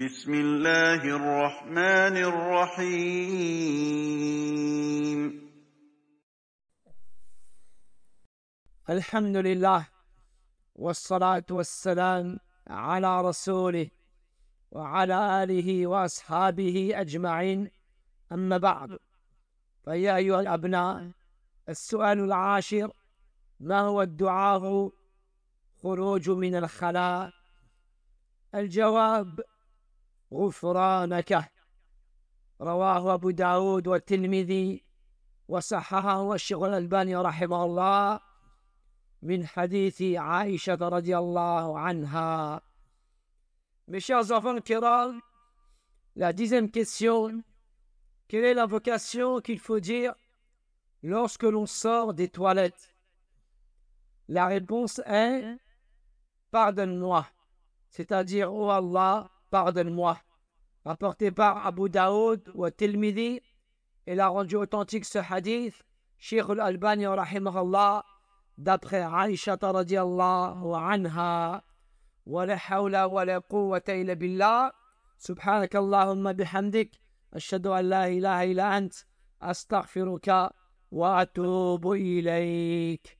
بسم الله الرحمن الرحيم الحمد لله والصلاة والسلام على رسوله وعلى آله وأصحابه أجمعين أما بعد فيا أيها الأبناء السؤال العاشر ما هو الدعاء خروج من الخلاء الجواب غفرانك رواه أبو داود والترمذي وصححه الشيخ الألباني رحمه الله من حديث عائشة رضي الله عنها Mes chers enfants kiram, la dixième question, quelle est la vocation qu'il faut dire lorsque l'on sort des toilettes La réponse est Pardonne-moi, c'est-à-dire, oh Allah, pardonne-moi. Rapporté par Abu Daoud ou Tilmidi, il a rendu authentique ce hadith, Sheikh al-Albani rahimahullah, d'après Aisha radiallahu anha, wa la hawla wa la quwwata illa billah, سبحانك اللهم بحمدك أشهد أن لا إله إلا أنت أستغفرك وأتوب إليك